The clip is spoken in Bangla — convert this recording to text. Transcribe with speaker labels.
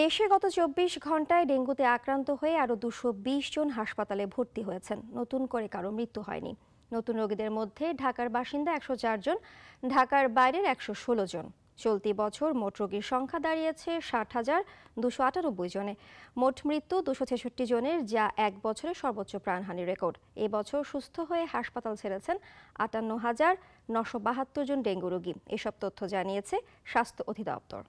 Speaker 1: দেশে গত চব্বিশ ঘন্টায় ডেঙ্গুতে আক্রান্ত হয়ে আরও দুশো জন হাসপাতালে ভর্তি হয়েছেন নতুন করে কারো মৃত্যু হয়নি নতুন রোগীদের মধ্যে ঢাকার বাসিন্দা একশো জন ঢাকার বাইরের একশো জন চলতি বছর মোট রোগীর সংখ্যা দাঁড়িয়েছে ষাট হাজার দুশো আটানব্বই জনে মোট মৃত্যু দুশো ছেষট্টি জনের যা এক বছরে সর্বোচ্চ প্রাণহানির রেকর্ড এবছর সুস্থ হয়ে হাসপাতাল ছেড়েছেন আটান্ন হাজার নশো বাহাত্তর জন ডেঙ্গু রোগী এসব তথ্য জানিয়েছে স্বাস্থ্য অধিদপ্তর